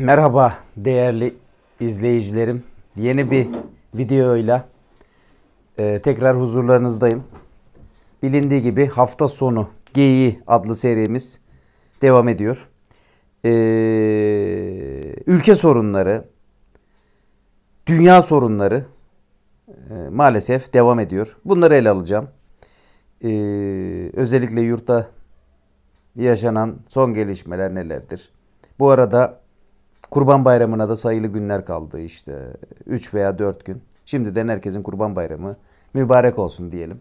Merhaba değerli izleyicilerim. Yeni bir videoyla e, tekrar huzurlarınızdayım. Bilindiği gibi hafta sonu Geyi adlı serimiz devam ediyor. E, ülke sorunları, dünya sorunları e, maalesef devam ediyor. Bunları ele alacağım. E, özellikle yurtta yaşanan son gelişmeler nelerdir? Bu arada Kurban Bayramı'na da sayılı günler kaldı işte. 3 veya 4 gün. Şimdi de herkesin Kurban Bayramı mübarek olsun diyelim.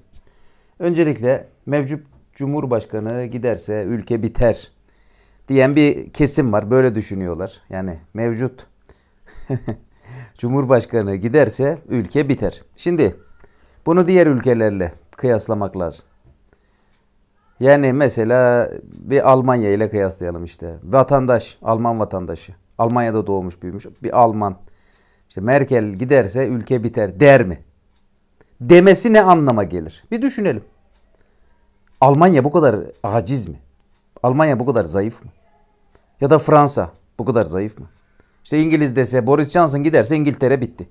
Öncelikle mevcut Cumhurbaşkanı giderse ülke biter diyen bir kesim var. Böyle düşünüyorlar. Yani mevcut Cumhurbaşkanı giderse ülke biter. Şimdi bunu diğer ülkelerle kıyaslamak lazım. Yani mesela bir Almanya ile kıyaslayalım işte. Vatandaş, Alman vatandaşı. Almanya'da doğmuş büyümüş bir Alman. İşte Merkel giderse ülke biter der mi? Demesi ne anlama gelir? Bir düşünelim. Almanya bu kadar aciz mi? Almanya bu kadar zayıf mı? Ya da Fransa bu kadar zayıf mı? İşte İngiliz dese Boris Johnson giderse İngiltere bitti.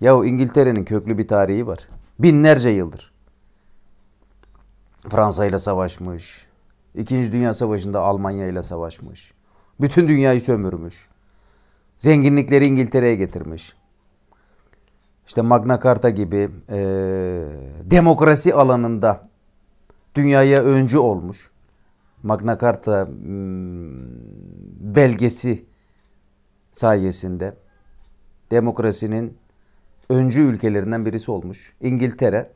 Yahu İngiltere'nin köklü bir tarihi var. Binlerce yıldır. Fransa ile savaşmış. İkinci Dünya Savaşı'nda Almanya ile savaşmış. Bütün dünyayı sömürmüş. Zenginlikleri İngiltere'ye getirmiş. İşte Magna Carta gibi e, demokrasi alanında dünyaya öncü olmuş. Magna Carta hmm, belgesi sayesinde demokrasinin öncü ülkelerinden birisi olmuş. İngiltere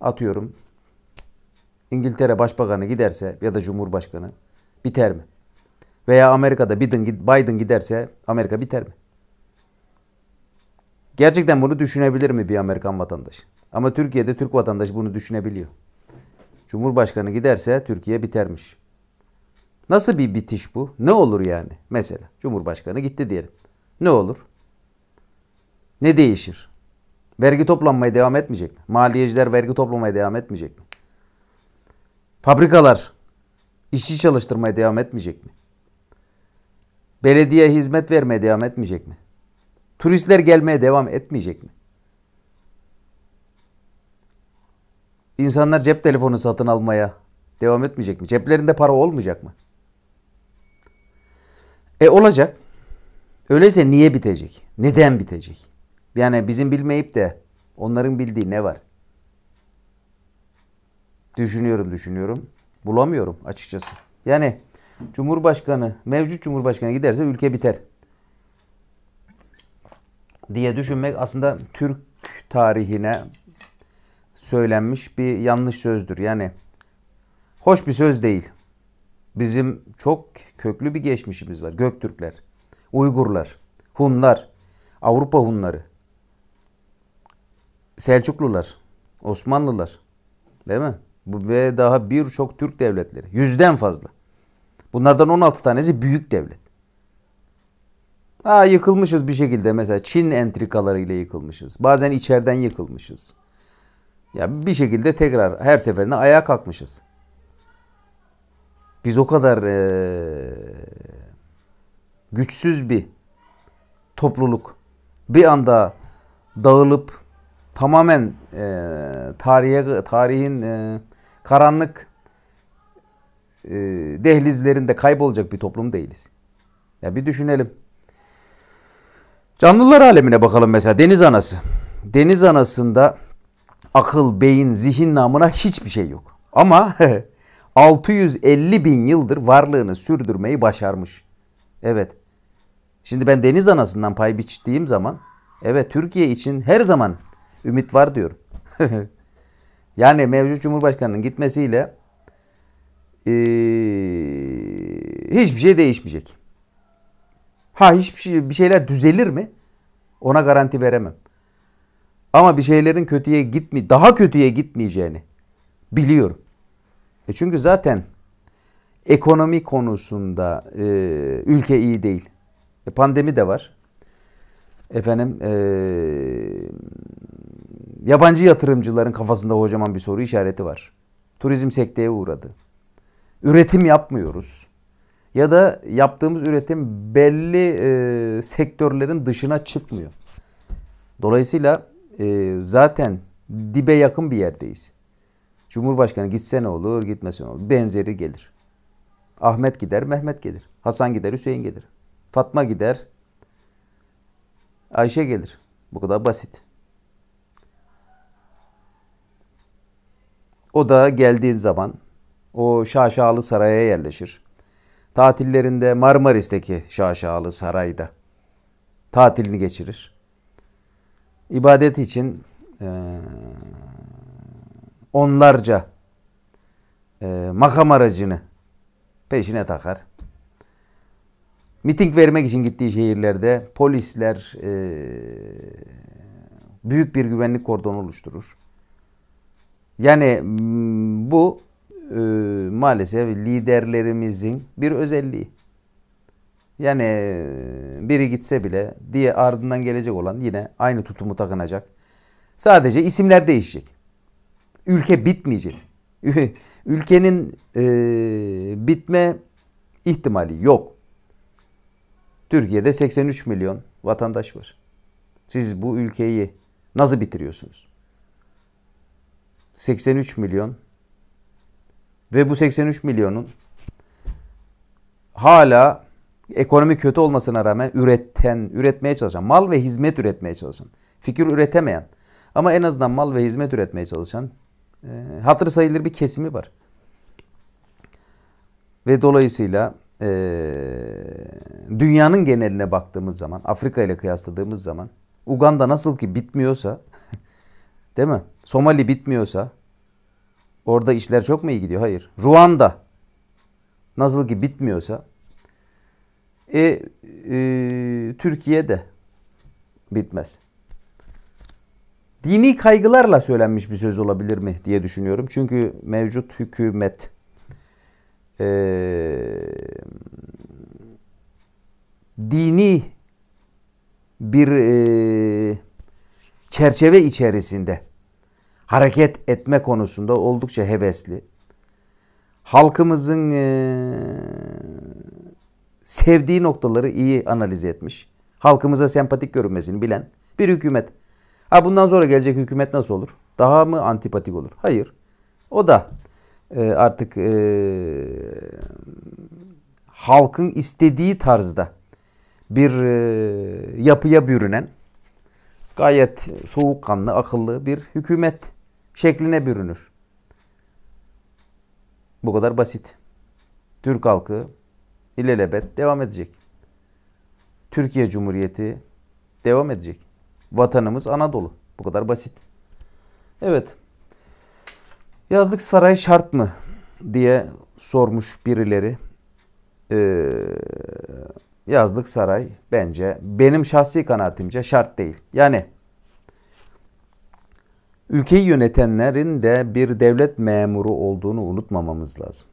atıyorum İngiltere Başbakanı giderse ya da Cumhurbaşkanı biter mi? Veya Amerika'da Biden, Biden giderse Amerika biter mi? Gerçekten bunu düşünebilir mi bir Amerikan vatandaşı? Ama Türkiye'de Türk vatandaşı bunu düşünebiliyor. Cumhurbaşkanı giderse Türkiye bitermiş. Nasıl bir bitiş bu? Ne olur yani? Mesela Cumhurbaşkanı gitti diyelim. Ne olur? Ne değişir? Vergi toplanmaya devam etmeyecek mi? Maliyeciler vergi toplamaya devam etmeyecek mi? Fabrikalar işçi çalıştırmaya devam etmeyecek mi? Belediye hizmet vermeye devam etmeyecek mi? Turistler gelmeye devam etmeyecek mi? İnsanlar cep telefonu satın almaya devam etmeyecek mi? Ceplerinde para olmayacak mı? E olacak. Öyleyse niye bitecek? Neden bitecek? Yani bizim bilmeyip de onların bildiği ne var? Düşünüyorum, düşünüyorum. Bulamıyorum açıkçası. Yani Cumhurbaşkanı, mevcut Cumhurbaşkanı giderse ülke biter diye düşünmek aslında Türk tarihine söylenmiş bir yanlış sözdür. Yani hoş bir söz değil. Bizim çok köklü bir geçmişimiz var. Göktürkler, Uygurlar, Hunlar, Avrupa Hunları, Selçuklular, Osmanlılar değil mi? Ve daha birçok Türk devletleri. Yüzden fazla. Bunlardan 16 tanesi büyük devlet. Ha yıkılmışız bir şekilde mesela Çin entrikalarıyla yıkılmışız. Bazen içeriden yıkılmışız. Ya bir şekilde tekrar her seferinde ayağa kalkmışız. Biz o kadar e, güçsüz bir topluluk bir anda dağılıp tamamen e, tarihe tarihin e, karanlık e, dehlizlerinde kaybolacak bir toplum değiliz. Ya bir düşünelim. Canlılar alemine bakalım mesela deniz anası. Deniz anasında akıl, beyin, zihin namına hiçbir şey yok. Ama 650 bin yıldır varlığını sürdürmeyi başarmış. Evet. Şimdi ben deniz anasından pay biçtiğim zaman evet Türkiye için her zaman ümit var diyorum. yani mevcut Cumhurbaşkanı'nın gitmesiyle e, hiçbir şey değişmeyecek. Ha hiçbir şey, bir şeyler düzelir mi? Ona garanti veremem. Ama bir şeylerin kötüye gitmi, daha kötüye gitmeyeceğini biliyorum. E çünkü zaten ekonomi konusunda e, ülke iyi değil. E, pandemi de var. Efendim e, yabancı yatırımcıların kafasında kocaman bir soru işareti var. Turizm sekteye uğradı üretim yapmıyoruz. Ya da yaptığımız üretim belli e, sektörlerin dışına çıkmıyor. Dolayısıyla e, zaten dibe yakın bir yerdeyiz. Cumhurbaşkanı gitse ne olur, gitmese ne olur. Benzeri gelir. Ahmet gider, Mehmet gelir. Hasan gider, Hüseyin gelir. Fatma gider, Ayşe gelir. Bu kadar basit. O da geldiğin zaman o şaşalı saraya yerleşir. Tatillerinde Marmaris'teki şaşalı sarayda tatilini geçirir. İbadet için e, onlarca e, makam aracını peşine takar. Miting vermek için gittiği şehirlerde polisler e, büyük bir güvenlik kordonu oluşturur. Yani bu e, maalesef liderlerimizin bir özelliği. Yani e, biri gitse bile diye ardından gelecek olan yine aynı tutumu takınacak. Sadece isimler değişecek. Ülke bitmeyecek. Ülkenin e, bitme ihtimali yok. Türkiye'de 83 milyon vatandaş var. Siz bu ülkeyi nasıl bitiriyorsunuz? 83 milyon ve bu 83 milyonun hala ekonomi kötü olmasına rağmen üreten, üretmeye çalışan, mal ve hizmet üretmeye çalışan, fikir üretemeyen ama en azından mal ve hizmet üretmeye çalışan e, hatır sayılır bir kesimi var. Ve dolayısıyla e, dünyanın geneline baktığımız zaman, Afrika ile kıyasladığımız zaman Uganda nasıl ki bitmiyorsa, değil mi? Somali bitmiyorsa, Orada işler çok mu iyi gidiyor? Hayır. Ruanda nasıl ki bitmiyorsa e, e, Türkiye'de bitmez. Dini kaygılarla söylenmiş bir söz olabilir mi diye düşünüyorum. Çünkü mevcut hükümet e, dini bir e, çerçeve içerisinde hareket etme konusunda oldukça hevesli. Halkımızın e, sevdiği noktaları iyi analiz etmiş. Halkımıza sempatik görünmesini bilen bir hükümet. Ha bundan sonra gelecek hükümet nasıl olur? Daha mı antipatik olur? Hayır. O da e, artık e, halkın istediği tarzda bir e, yapıya bürünen gayet soğukkanlı, akıllı bir hükümet şekline bürünür. Bu kadar basit. Türk halkı ilelebet devam edecek. Türkiye Cumhuriyeti devam edecek. Vatanımız Anadolu. Bu kadar basit. Evet. Yazlık saray şart mı diye sormuş birileri. Ee, yazlık saray bence benim şahsi kanaatimce şart değil. Yani ülkeyi yönetenlerin de bir devlet memuru olduğunu unutmamamız lazım.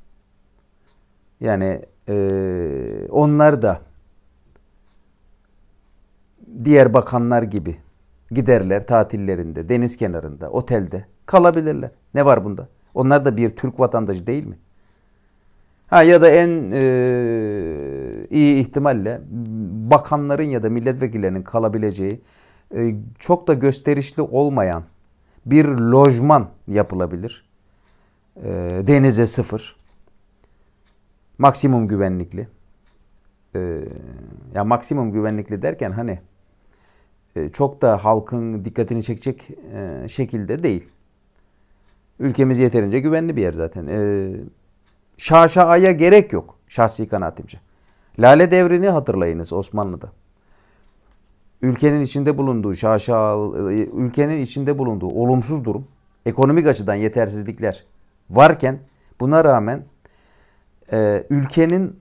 Yani e, onlar da diğer bakanlar gibi giderler tatillerinde, deniz kenarında, otelde kalabilirler. Ne var bunda? Onlar da bir Türk vatandaşı değil mi? Ha ya da en e, iyi ihtimalle bakanların ya da milletvekillerinin kalabileceği e, çok da gösterişli olmayan bir lojman yapılabilir. E, denize sıfır. Maksimum güvenlikli. E, ya maksimum güvenlikli derken hani e, çok da halkın dikkatini çekecek e, şekilde değil. Ülkemiz yeterince güvenli bir yer zaten. E, ee, şaşaaya gerek yok şahsi kanaatimce. Lale devrini hatırlayınız Osmanlı'da ülkenin içinde bulunduğu şaşalı, ülkenin içinde bulunduğu olumsuz durum, ekonomik açıdan yetersizlikler varken buna rağmen e, ülkenin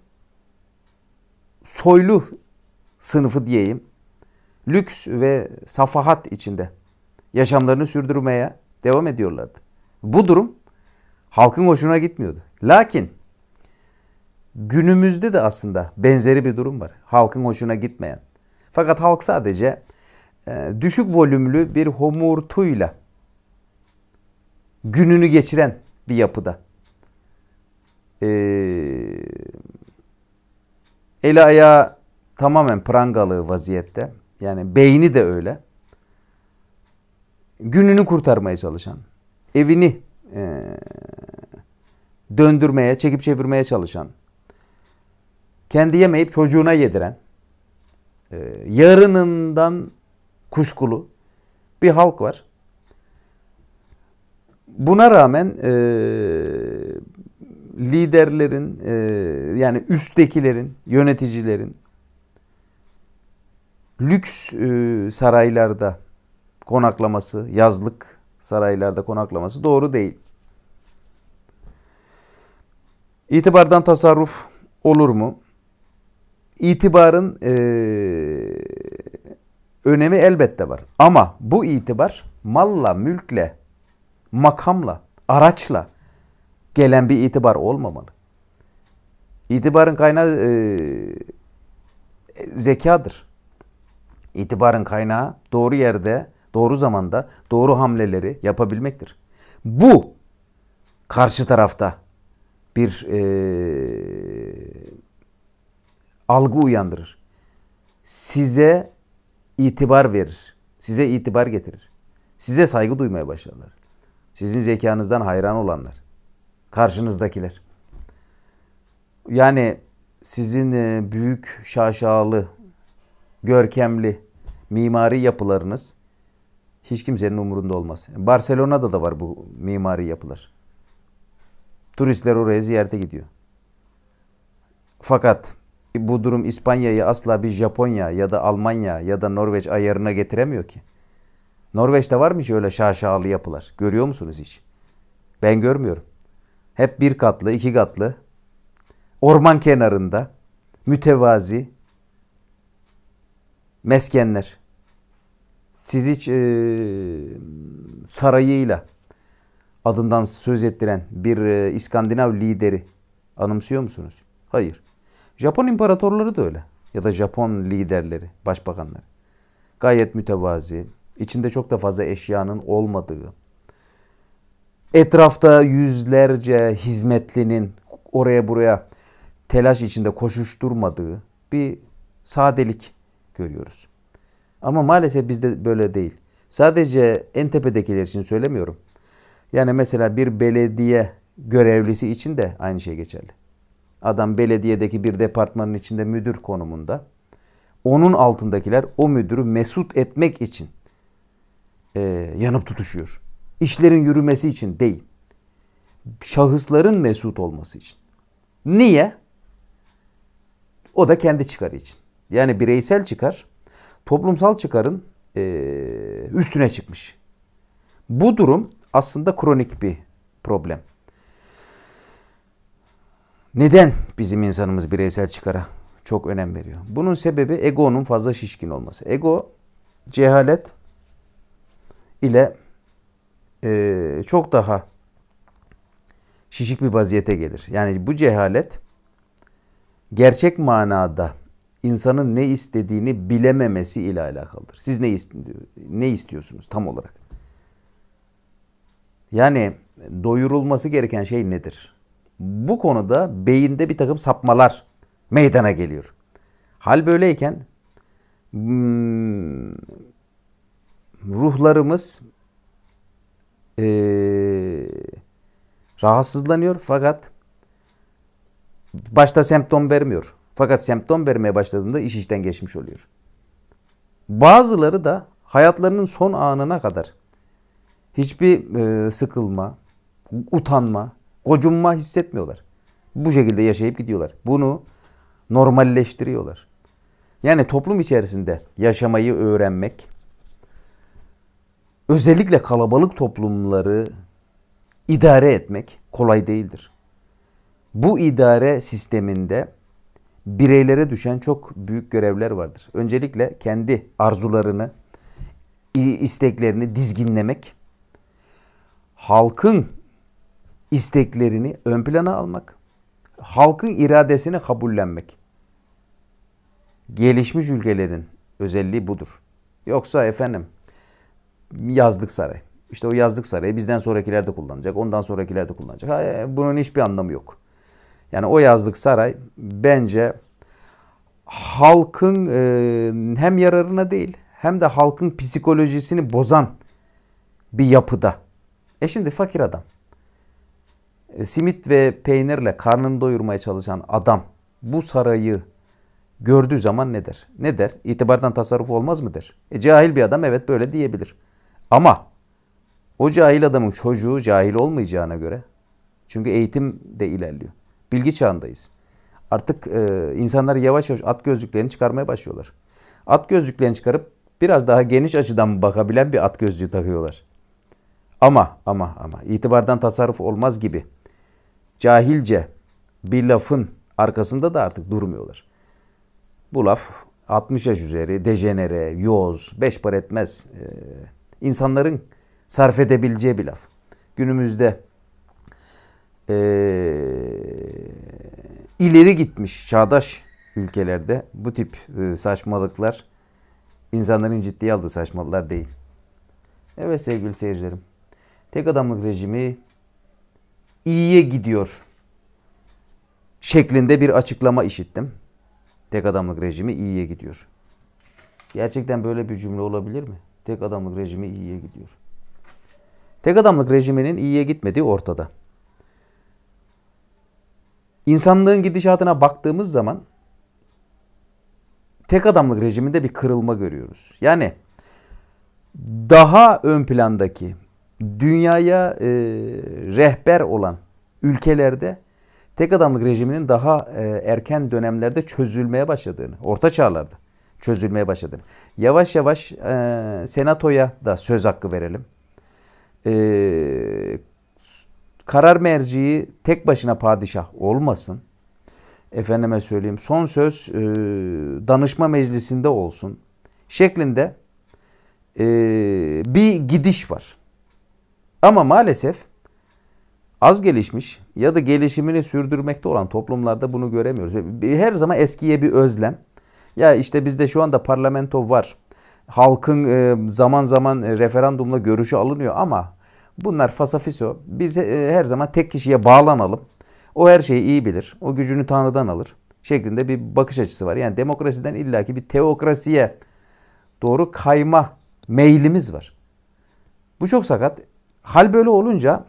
soylu sınıfı diyeyim, lüks ve safahat içinde yaşamlarını sürdürmeye devam ediyorlardı. Bu durum halkın hoşuna gitmiyordu. Lakin günümüzde de aslında benzeri bir durum var. Halkın hoşuna gitmeyen. Fakat halk sadece e, düşük volümlü bir homurtuyla gününü geçiren bir yapıda. E, eli ayağı tamamen prangalı vaziyette. Yani beyni de öyle. Gününü kurtarmaya çalışan, evini e, döndürmeye, çekip çevirmeye çalışan, kendi yemeyip çocuğuna yediren, ee, yarınından kuşkulu bir halk var. Buna rağmen e, liderlerin e, yani üsttekilerin, yöneticilerin lüks e, saraylarda konaklaması, yazlık saraylarda konaklaması doğru değil. İtibardan tasarruf olur mu? itibarın e, önemi elbette var. Ama bu itibar malla, mülkle, makamla, araçla gelen bir itibar olmamalı. İtibarın kaynağı e, zekadır. İtibarın kaynağı doğru yerde, doğru zamanda doğru hamleleri yapabilmektir. Bu karşı tarafta bir e, algı uyandırır. Size itibar verir. Size itibar getirir. Size saygı duymaya başlarlar. Sizin zekanızdan hayran olanlar. Karşınızdakiler. Yani sizin e, büyük, şaşalı, görkemli mimari yapılarınız hiç kimsenin umurunda olmaz. Barcelona'da da var bu mimari yapılar. Turistler oraya ziyarete gidiyor. Fakat bu durum İspanya'yı asla bir Japonya ya da Almanya ya da Norveç ayarına getiremiyor ki. Norveç'te var mı hiç öyle şaşalı yapılar? Görüyor musunuz hiç? Ben görmüyorum. Hep bir katlı, iki katlı, orman kenarında, mütevazi meskenler. Siz hiç e, sarayıyla adından söz ettiren bir e, İskandinav lideri anımsıyor musunuz? Hayır. Japon imparatorları da öyle. Ya da Japon liderleri, başbakanları. Gayet mütevazi, içinde çok da fazla eşyanın olmadığı, etrafta yüzlerce hizmetlinin oraya buraya telaş içinde koşuşturmadığı bir sadelik görüyoruz. Ama maalesef bizde böyle değil. Sadece en tepedekiler için söylemiyorum. Yani mesela bir belediye görevlisi için de aynı şey geçerli. Adam belediyedeki bir departmanın içinde müdür konumunda. Onun altındakiler o müdürü mesut etmek için e, yanıp tutuşuyor. İşlerin yürümesi için değil. Şahısların mesut olması için. Niye? O da kendi çıkarı için. Yani bireysel çıkar, toplumsal çıkarın e, üstüne çıkmış. Bu durum aslında kronik bir problem. Neden bizim insanımız bireysel çıkara çok önem veriyor? Bunun sebebi egonun fazla şişkin olması. Ego cehalet ile e, çok daha şişik bir vaziyete gelir. Yani bu cehalet gerçek manada insanın ne istediğini bilememesi ile alakalıdır. Siz ne, ist ne istiyorsunuz tam olarak? Yani doyurulması gereken şey nedir? bu konuda beyinde bir takım sapmalar meydana geliyor. Hal böyleyken hmm, ruhlarımız e, rahatsızlanıyor fakat başta semptom vermiyor. Fakat semptom vermeye başladığında iş işten geçmiş oluyor. Bazıları da hayatlarının son anına kadar hiçbir e, sıkılma, utanma, Gocunma hissetmiyorlar. Bu şekilde yaşayıp gidiyorlar. Bunu normalleştiriyorlar. Yani toplum içerisinde yaşamayı öğrenmek, özellikle kalabalık toplumları idare etmek kolay değildir. Bu idare sisteminde bireylere düşen çok büyük görevler vardır. Öncelikle kendi arzularını, isteklerini dizginlemek, halkın isteklerini ön plana almak, halkın iradesini kabullenmek. Gelişmiş ülkelerin özelliği budur. Yoksa efendim yazlık saray. İşte o yazlık sarayı bizden sonrakiler de kullanacak, ondan sonrakiler de kullanacak. Hayır, e, bunun hiçbir anlamı yok. Yani o yazlık saray bence halkın e, hem yararına değil hem de halkın psikolojisini bozan bir yapıda. E şimdi fakir adam e, simit ve peynirle karnını doyurmaya çalışan adam bu sarayı gördüğü zaman ne der? Ne der? İtibardan tasarruf olmaz mı der? E, cahil bir adam evet böyle diyebilir. Ama o cahil adamın çocuğu cahil olmayacağına göre çünkü eğitim de ilerliyor. Bilgi çağındayız. Artık e, insanlar yavaş yavaş at gözlüklerini çıkarmaya başlıyorlar. At gözlüklerini çıkarıp biraz daha geniş açıdan bakabilen bir at gözlüğü takıyorlar. Ama ama ama itibardan tasarruf olmaz gibi cahilce bir lafın arkasında da artık durmuyorlar. Bu laf 60 yaş üzeri, dejenere, yoz, beş para etmez e, insanların sarf edebileceği bir laf. Günümüzde e, ileri gitmiş çağdaş ülkelerde bu tip e, saçmalıklar insanların ciddiye aldığı saçmalıklar değil. Evet sevgili seyircilerim. Tek adamlık rejimi iyiye gidiyor şeklinde bir açıklama işittim. Tek adamlık rejimi iyiye gidiyor. Gerçekten böyle bir cümle olabilir mi? Tek adamlık rejimi iyiye gidiyor. Tek adamlık rejiminin iyiye gitmediği ortada. İnsanlığın gidişatına baktığımız zaman tek adamlık rejiminde bir kırılma görüyoruz. Yani daha ön plandaki dünyaya e, rehber olan ülkelerde tek adamlık rejiminin daha e, erken dönemlerde çözülmeye başladığını, orta çağlarda çözülmeye başladığını. Yavaş yavaş e, senatoya da söz hakkı verelim. E, karar merciği tek başına padişah olmasın. Efendime söyleyeyim son söz e, danışma meclisinde olsun şeklinde e, bir gidiş var. Ama maalesef az gelişmiş ya da gelişimini sürdürmekte olan toplumlarda bunu göremiyoruz. Her zaman eskiye bir özlem. Ya işte bizde şu anda parlamento var. Halkın e, zaman zaman e, referandumla görüşü alınıyor ama bunlar fasafiso. Biz e, her zaman tek kişiye bağlanalım. O her şeyi iyi bilir. O gücünü Tanrı'dan alır. Şeklinde bir bakış açısı var. Yani demokrasiden illaki bir teokrasiye doğru kayma meylimiz var. Bu çok sakat. Hal böyle olunca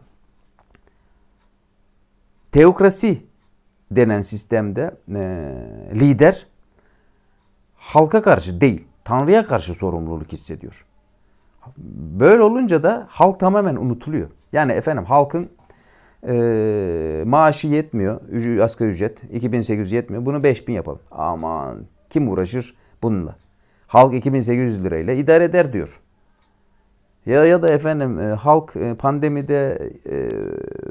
teokrasi denen sistemde e, lider halka karşı değil, Tanrı'ya karşı sorumluluk hissediyor. Böyle olunca da halk tamamen unutuluyor. Yani efendim halkın e, maaşı yetmiyor, ücret, asgari ücret 2800 yetmiyor. Bunu 5000 yapalım. Aman kim uğraşır bununla? Halk 2800 lirayla idare eder diyor. Ya ya da efendim e, halk e, pandemide e,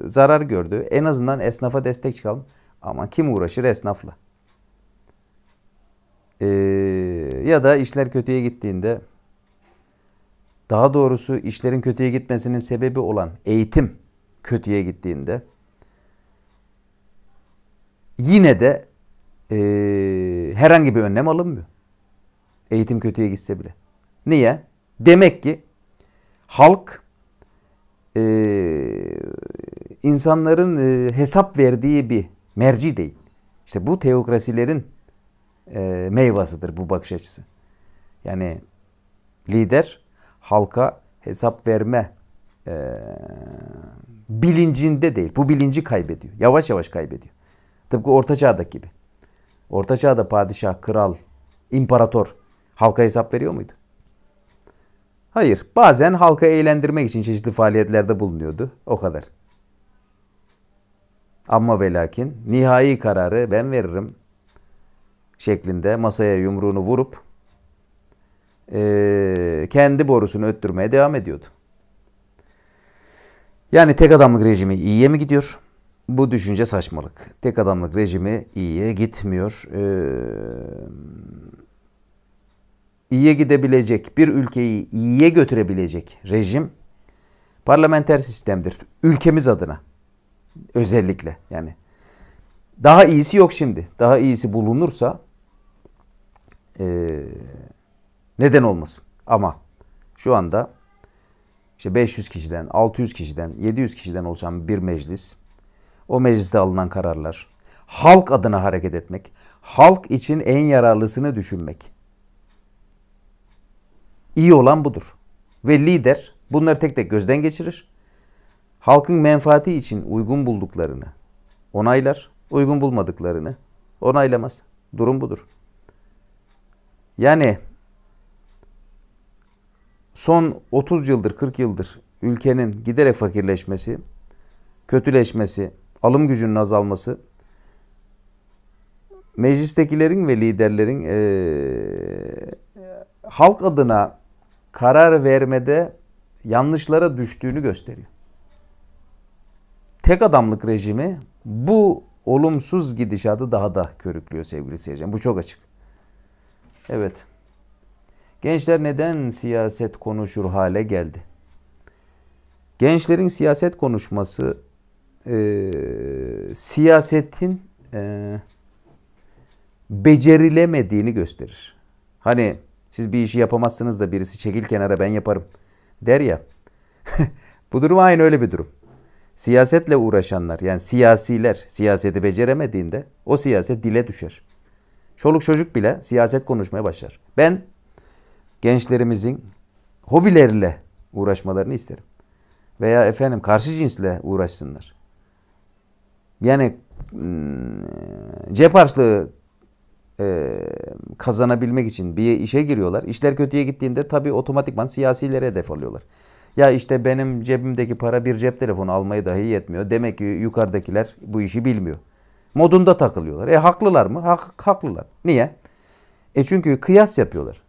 zarar gördü. En azından esnafa destek çıkalım. Ama kim uğraşır esnafla? E, ya da işler kötüye gittiğinde daha doğrusu işlerin kötüye gitmesinin sebebi olan eğitim kötüye gittiğinde yine de e, herhangi bir önlem alınmıyor. Eğitim kötüye gitse bile. Niye? Demek ki halk e, insanların e, hesap verdiği bir merci değil. İşte bu teokrasilerin e, meyvasıdır bu bakış açısı. Yani lider halka hesap verme e, bilincinde değil. Bu bilinci kaybediyor. Yavaş yavaş kaybediyor. Tıpkı Orta Çağ'daki gibi. Orta Çağ'da padişah, kral, imparator halka hesap veriyor muydu? Hayır. Bazen halka eğlendirmek için çeşitli faaliyetlerde bulunuyordu. O kadar. Ama velakin, nihai kararı ben veririm şeklinde masaya yumruğunu vurup e, kendi borusunu öttürmeye devam ediyordu. Yani tek adamlık rejimi iyiye mi gidiyor? Bu düşünce saçmalık. Tek adamlık rejimi iyiye gitmiyor. Ee, iyiye gidebilecek, bir ülkeyi iyiye götürebilecek rejim parlamenter sistemdir. Ülkemiz adına özellikle yani. Daha iyisi yok şimdi. Daha iyisi bulunursa e, neden olmasın. Ama şu anda işte 500 kişiden, 600 kişiden, 700 kişiden oluşan bir meclis, o mecliste alınan kararlar, halk adına hareket etmek, halk için en yararlısını düşünmek, İyi olan budur. Ve lider bunları tek tek gözden geçirir. Halkın menfaati için uygun bulduklarını onaylar, uygun bulmadıklarını onaylamaz. Durum budur. Yani son 30 yıldır, 40 yıldır ülkenin giderek fakirleşmesi, kötüleşmesi, alım gücünün azalması meclistekilerin ve liderlerin e, halk adına karar vermede yanlışlara düştüğünü gösteriyor. Tek adamlık rejimi bu olumsuz gidişatı daha da körüklüyor sevgili seyircilerim. Bu çok açık. Evet. Gençler neden siyaset konuşur hale geldi? Gençlerin siyaset konuşması e, siyasetin e, becerilemediğini gösterir. Hani siz bir işi yapamazsınız da birisi çekil kenara ben yaparım der ya. Bu durum aynı öyle bir durum. Siyasetle uğraşanlar yani siyasiler siyaseti beceremediğinde o siyaset dile düşer. Çoluk çocuk bile siyaset konuşmaya başlar. Ben gençlerimizin hobilerle uğraşmalarını isterim. Veya efendim karşı cinsle uğraşsınlar. Yani hmm, cep harçlığı e, kazanabilmek için bir işe giriyorlar. İşler kötüye gittiğinde tabii otomatikman siyasilere hedef alıyorlar. Ya işte benim cebimdeki para bir cep telefonu almayı dahi yetmiyor. Demek ki yukarıdakiler bu işi bilmiyor. Modunda takılıyorlar. E haklılar mı? Hak, haklılar. Niye? E çünkü kıyas yapıyorlar.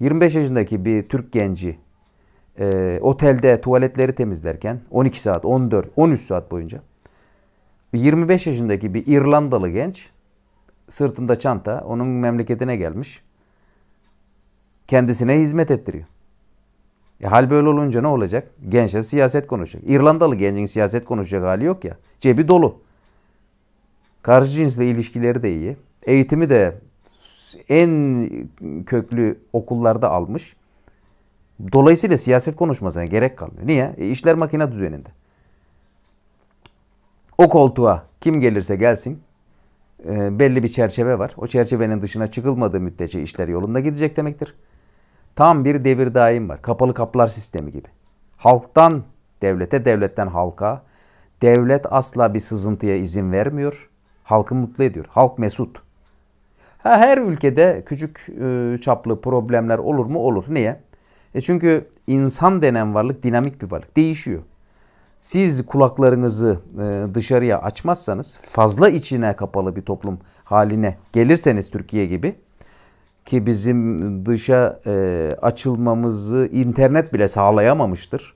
25 yaşındaki bir Türk genci e, otelde tuvaletleri temizlerken 12 saat, 14, 13 saat boyunca 25 yaşındaki bir İrlandalı genç sırtında çanta onun memleketine gelmiş. Kendisine hizmet ettiriyor. E hal böyle olunca ne olacak? Gençler siyaset konuşacak. İrlandalı gencin siyaset konuşacak hali yok ya. Cebi dolu. Karşı cinsle ilişkileri de iyi. Eğitimi de en köklü okullarda almış. Dolayısıyla siyaset konuşmasına gerek kalmıyor. Niye? E işler makine düzeninde. O koltuğa kim gelirse gelsin e, belli bir çerçeve var. O çerçevenin dışına çıkılmadığı müddetçe işler yolunda gidecek demektir. Tam bir devir daim var. Kapalı kaplar sistemi gibi. Halktan devlete, devletten halka. Devlet asla bir sızıntıya izin vermiyor. Halkı mutlu ediyor. Halk mesut. Ha, her ülkede küçük e, çaplı problemler olur mu? Olur. Niye? E çünkü insan denen varlık dinamik bir varlık. Değişiyor. Siz kulaklarınızı e, dışarıya açmazsanız fazla içine kapalı bir toplum haline gelirseniz Türkiye gibi ki bizim dışa e, açılmamızı internet bile sağlayamamıştır.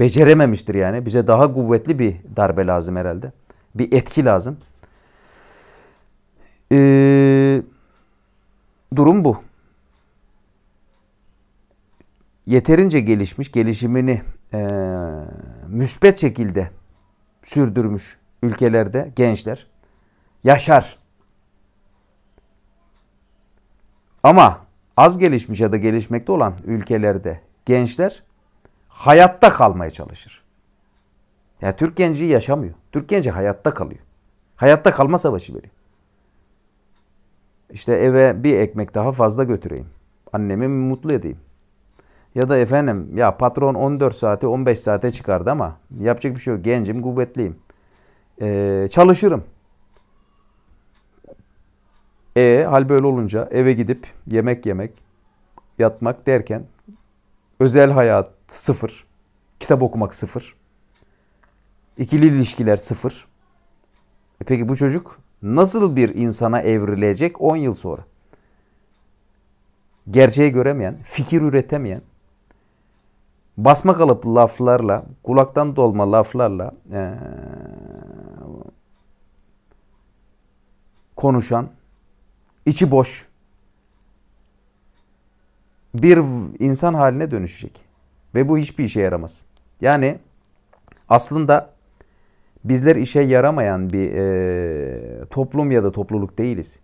Becerememiştir yani. Bize daha kuvvetli bir darbe lazım herhalde. Bir etki lazım. Ee, durum bu. Yeterince gelişmiş, gelişimini e, müspet şekilde sürdürmüş ülkelerde gençler yaşar. Ama az gelişmiş ya da gelişmekte olan ülkelerde gençler hayatta kalmaya çalışır. Ya yani Türk genci yaşamıyor. Türk genci hayatta kalıyor. Hayatta kalma savaşı veriyor. İşte eve bir ekmek daha fazla götüreyim. Annemi mutlu edeyim. Ya da efendim ya patron 14 saati 15 saate çıkardı ama yapacak bir şey yok. Gencim, kuvvetliyim. Ee, çalışırım. E hal böyle olunca eve gidip yemek yemek, yatmak derken özel hayat sıfır, kitap okumak sıfır, ikili ilişkiler sıfır. E peki bu çocuk nasıl bir insana evrilecek 10 yıl sonra? Gerçeği göremeyen, fikir üretemeyen, basma kalıp laflarla, kulaktan dolma laflarla e, konuşan, içi boş bir insan haline dönüşecek. Ve bu hiçbir işe yaramaz. Yani aslında bizler işe yaramayan bir e, toplum ya da topluluk değiliz.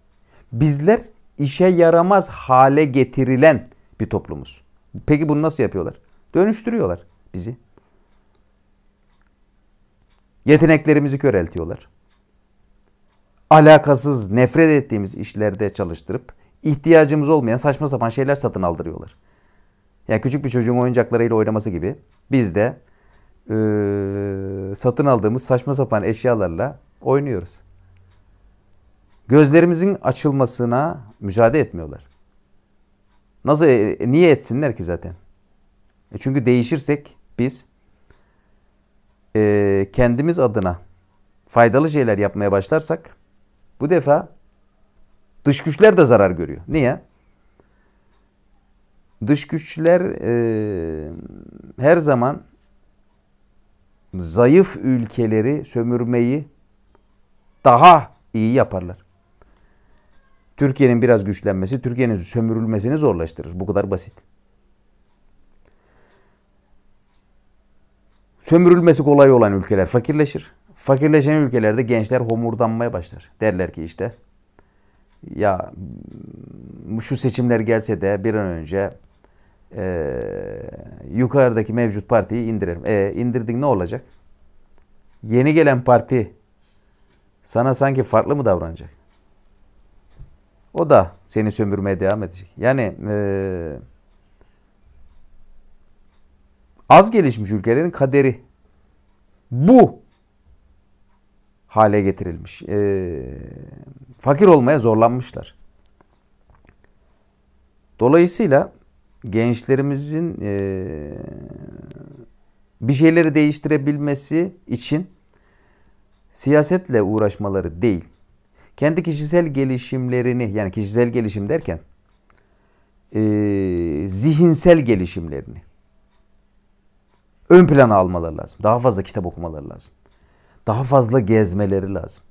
Bizler işe yaramaz hale getirilen bir toplumuz. Peki bunu nasıl yapıyorlar? Dönüştürüyorlar bizi. Yeteneklerimizi köreltiyorlar. Alakasız, nefret ettiğimiz işlerde çalıştırıp ihtiyacımız olmayan saçma sapan şeyler satın aldırıyorlar. Yani küçük bir çocuğun oyuncaklarıyla oynaması gibi biz de e, satın aldığımız saçma sapan eşyalarla oynuyoruz. Gözlerimizin açılmasına müsaade etmiyorlar. Nasıl e, niye etsinler ki zaten? E çünkü değişirsek biz e, kendimiz adına faydalı şeyler yapmaya başlarsak bu defa dış güçler de zarar görüyor. Niye? Dış güçler e, her zaman zayıf ülkeleri sömürmeyi daha iyi yaparlar. Türkiye'nin biraz güçlenmesi, Türkiye'nin sömürülmesini zorlaştırır. Bu kadar basit. sömürülmesi kolay olan ülkeler fakirleşir. Fakirleşen ülkelerde gençler homurdanmaya başlar. Derler ki işte ya şu seçimler gelse de bir an önce e, yukarıdaki mevcut partiyi indirelim. E, indirdik ne olacak? Yeni gelen parti sana sanki farklı mı davranacak? O da seni sömürmeye devam edecek. Yani eee az gelişmiş ülkelerin kaderi bu hale getirilmiş. E, fakir olmaya zorlanmışlar. Dolayısıyla gençlerimizin e, bir şeyleri değiştirebilmesi için siyasetle uğraşmaları değil, kendi kişisel gelişimlerini yani kişisel gelişim derken e, zihinsel gelişimlerini ön plana almaları lazım. Daha fazla kitap okumaları lazım. Daha fazla gezmeleri lazım.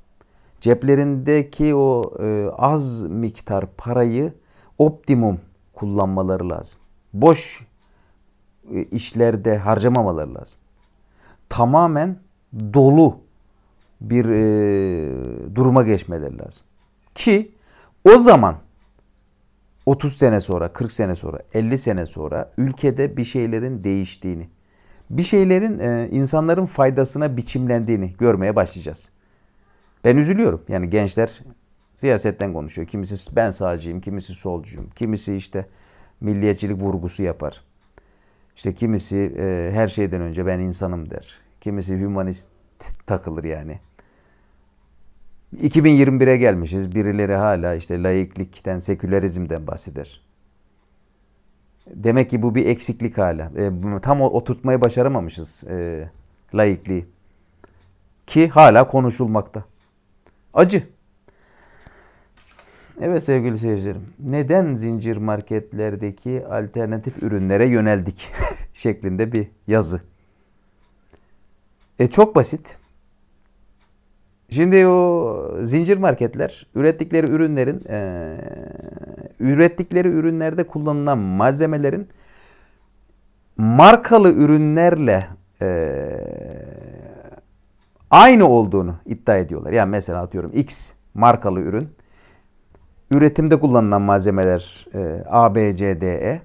Ceplerindeki o e, az miktar parayı optimum kullanmaları lazım. Boş e, işlerde harcamamaları lazım. Tamamen dolu bir e, duruma geçmeleri lazım. Ki o zaman 30 sene sonra, 40 sene sonra, 50 sene sonra ülkede bir şeylerin değiştiğini, bir şeylerin e, insanların faydasına biçimlendiğini görmeye başlayacağız. Ben üzülüyorum. Yani gençler siyasetten konuşuyor. Kimisi ben sağcıyım, kimisi solcuyum, kimisi işte milliyetçilik vurgusu yapar. İşte kimisi e, her şeyden önce ben insanım der. Kimisi hümanist takılır yani. 2021'e gelmişiz. Birileri hala işte laiklikten, sekülerizmden bahseder. Demek ki bu bir eksiklik hala. E, tam oturtmayı başaramamışız e, laikliği. Ki hala konuşulmakta. Acı. Evet sevgili seyircilerim. Neden zincir marketlerdeki alternatif ürünlere yöneldik? şeklinde bir yazı. E, çok basit. Şimdi o zincir marketler ürettikleri ürünlerin e, ürettikleri ürünlerde kullanılan malzemelerin markalı ürünlerle e, aynı olduğunu iddia ediyorlar. Yani mesela atıyorum X markalı ürün üretimde kullanılan malzemeler e, A, B, C, D, E.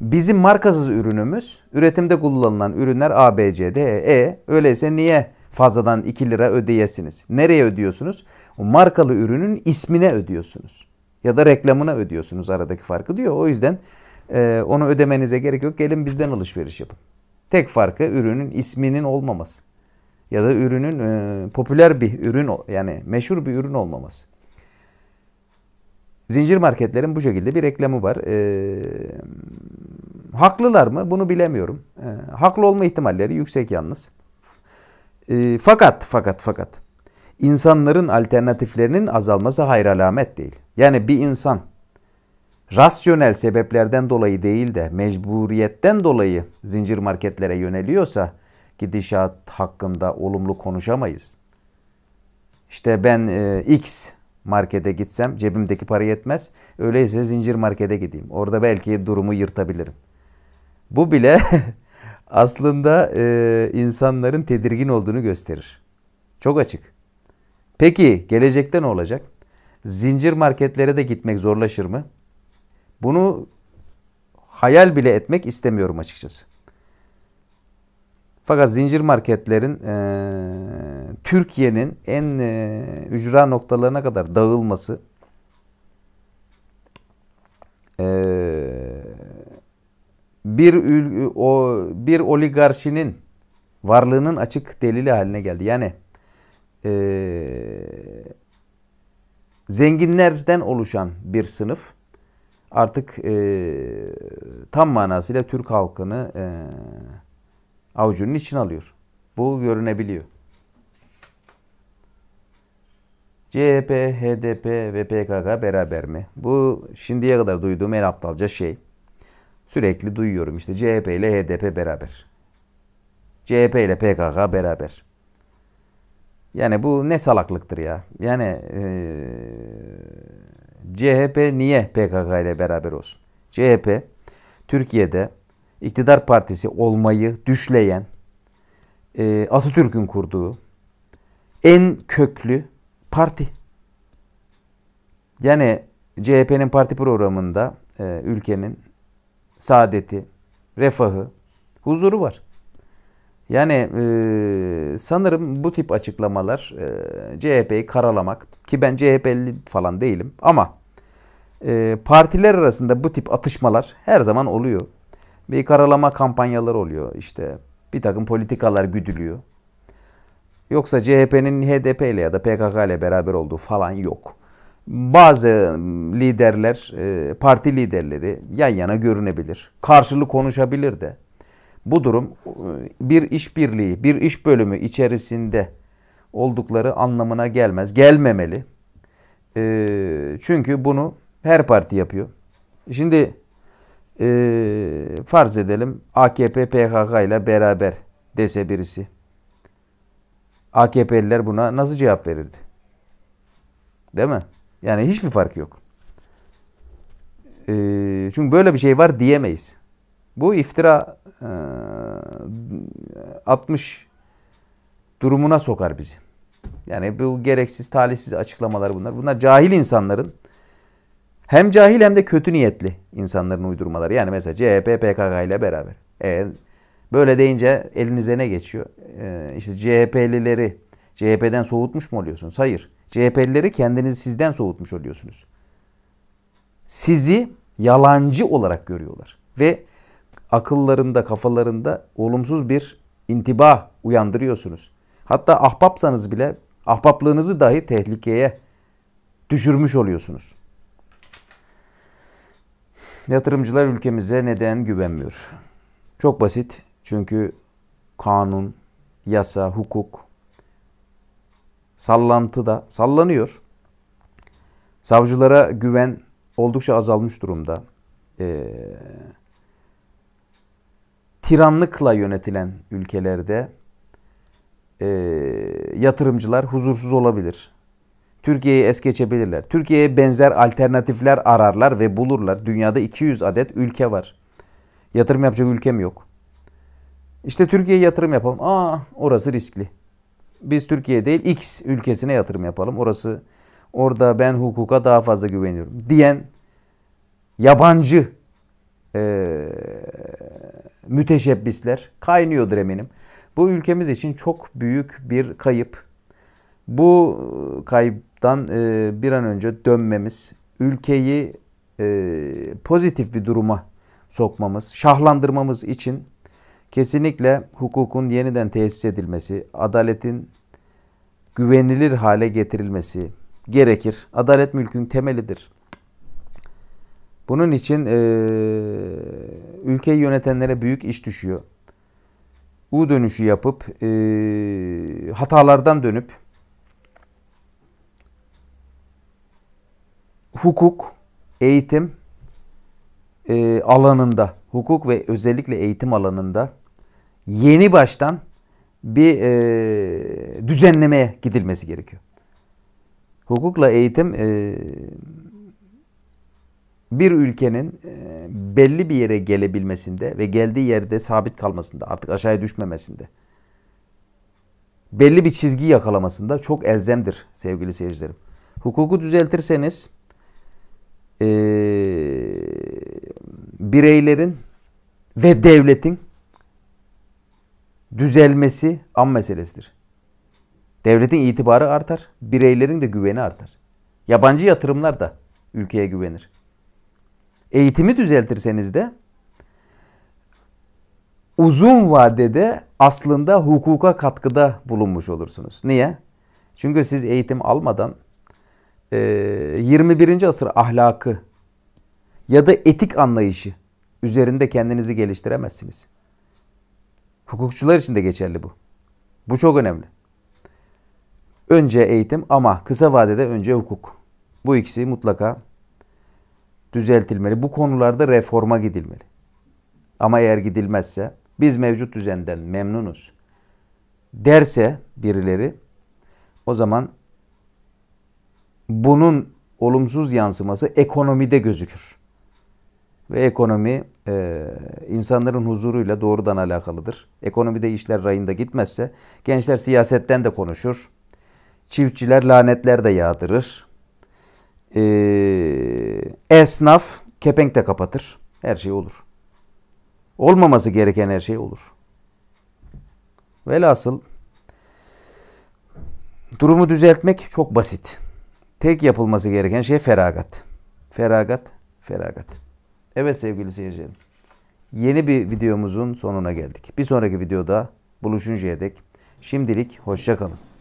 Bizim markasız ürünümüz üretimde kullanılan ürünler A, B, C, D, E. Öyleyse niye fazladan 2 lira ödeyesiniz. Nereye ödüyorsunuz? O markalı ürünün ismine ödüyorsunuz. Ya da reklamına ödüyorsunuz aradaki farkı diyor. O yüzden e, onu ödemenize gerek yok. Gelin bizden alışveriş yapın. Tek farkı ürünün isminin olmaması. Ya da ürünün e, popüler bir ürün yani meşhur bir ürün olmaması. Zincir marketlerin bu şekilde bir reklamı var. E, haklılar mı? Bunu bilemiyorum. E, haklı olma ihtimalleri yüksek yalnız. E, fakat fakat fakat insanların alternatiflerinin azalması hayır alamet değil. Yani bir insan rasyonel sebeplerden dolayı değil de mecburiyetten dolayı zincir marketlere yöneliyorsa gidişat hakkında olumlu konuşamayız. İşte ben e, X markete gitsem cebimdeki para yetmez. Öyleyse zincir markete gideyim. Orada belki durumu yırtabilirim. Bu bile aslında e, insanların tedirgin olduğunu gösterir. Çok açık. Peki gelecekte ne olacak? Zincir marketlere de gitmek zorlaşır mı? Bunu hayal bile etmek istemiyorum açıkçası. Fakat zincir marketlerin e, Türkiye'nin en e, ücra noktalarına kadar dağılması e, bir o bir oligarşinin varlığının açık delili haline geldi. Yani e, zenginlerden oluşan bir sınıf artık e, tam manasıyla Türk halkını e, avucunun içine alıyor. Bu görünebiliyor. CHP, HDP ve PKK beraber mi? Bu şimdiye kadar duyduğum en aptalca şey. Sürekli duyuyorum işte CHP ile HDP beraber. CHP ile PKK beraber. Yani bu ne salaklıktır ya. Yani ee, CHP niye PKK ile beraber olsun? CHP Türkiye'de iktidar partisi olmayı düşleyen e, Atatürk'ün kurduğu en köklü parti. Yani CHP'nin parti programında e, ülkenin saadeti, refahı, huzuru var. Yani e, sanırım bu tip açıklamalar e, CHP'yi karalamak ki ben CHP'li falan değilim ama e, partiler arasında bu tip atışmalar her zaman oluyor. Bir karalama kampanyaları oluyor işte bir takım politikalar güdülüyor. Yoksa CHP'nin HDP ile ya da PKK ile beraber olduğu falan yok bazı liderler, e, parti liderleri yan yana görünebilir. Karşılık konuşabilir de. Bu durum e, bir işbirliği, bir iş bölümü içerisinde oldukları anlamına gelmez. Gelmemeli. E, çünkü bunu her parti yapıyor. Şimdi farz edelim AKP PKK ile beraber dese birisi. AKP'liler buna nasıl cevap verirdi? Değil mi? Yani hiçbir fark yok. E, çünkü böyle bir şey var diyemeyiz. Bu iftira e, 60 durumuna sokar bizi. Yani bu gereksiz, talihsiz açıklamalar bunlar. Bunlar cahil insanların hem cahil hem de kötü niyetli insanların uydurmaları. Yani mesela CHP PKK ile beraber. E, böyle deyince elinize ne geçiyor? E, işte CHP'lileri CHP'den soğutmuş mu oluyorsunuz? Hayır. CHP'lileri kendinizi sizden soğutmuş oluyorsunuz. Sizi yalancı olarak görüyorlar ve akıllarında, kafalarında olumsuz bir intiba uyandırıyorsunuz. Hatta ahbapsanız bile ahbaplığınızı dahi tehlikeye düşürmüş oluyorsunuz. Yatırımcılar ülkemize neden güvenmiyor? Çok basit. Çünkü kanun, yasa, hukuk, Sallantı da sallanıyor. Savcılara güven oldukça azalmış durumda. E, tiranlıkla yönetilen ülkelerde e, yatırımcılar huzursuz olabilir. Türkiye'yi es geçebilirler. Türkiye'ye benzer alternatifler ararlar ve bulurlar. Dünyada 200 adet ülke var. Yatırım yapacak ülkem yok. İşte Türkiye'ye yatırım yapalım. Aa orası riskli biz Türkiye değil X ülkesine yatırım yapalım. Orası orada ben hukuka daha fazla güveniyorum diyen yabancı e, müteşebbisler kaynıyordur eminim. Bu ülkemiz için çok büyük bir kayıp. Bu kayıptan e, bir an önce dönmemiz, ülkeyi e, pozitif bir duruma sokmamız, şahlandırmamız için Kesinlikle hukukun yeniden tesis edilmesi, adaletin güvenilir hale getirilmesi gerekir. Adalet mülkün temelidir. Bunun için e, ülkeyi yönetenlere büyük iş düşüyor. U dönüşü yapıp e, hatalardan dönüp hukuk, eğitim e, alanında, hukuk ve özellikle eğitim alanında yeni baştan bir e, düzenlemeye gidilmesi gerekiyor. Hukukla eğitim e, bir ülkenin e, belli bir yere gelebilmesinde ve geldiği yerde sabit kalmasında, artık aşağıya düşmemesinde, belli bir çizgi yakalamasında çok elzemdir sevgili seyircilerim. Hukuku düzeltirseniz e, bireylerin ve devletin düzelmesi an meselesidir. Devletin itibarı artar, bireylerin de güveni artar. Yabancı yatırımlar da ülkeye güvenir. Eğitimi düzeltirseniz de uzun vadede aslında hukuka katkıda bulunmuş olursunuz. Niye? Çünkü siz eğitim almadan 21. E, asır ahlakı ya da etik anlayışı üzerinde kendinizi geliştiremezsiniz. Hukukçular için de geçerli bu. Bu çok önemli. Önce eğitim ama kısa vadede önce hukuk. Bu ikisi mutlaka düzeltilmeli. Bu konularda reforma gidilmeli. Ama eğer gidilmezse biz mevcut düzenden memnunuz derse birileri o zaman bunun olumsuz yansıması ekonomide gözükür ve ekonomi e, insanların huzuruyla doğrudan alakalıdır. Ekonomide işler rayında gitmezse gençler siyasetten de konuşur. Çiftçiler lanetler de yağdırır. E, esnaf kepenk de kapatır. Her şey olur. Olmaması gereken her şey olur. Velhasıl durumu düzeltmek çok basit. Tek yapılması gereken şey feragat. Feragat, feragat. Evet sevgili seyircilerim. Yeni bir videomuzun sonuna geldik. Bir sonraki videoda buluşuncaya dek şimdilik hoşçakalın.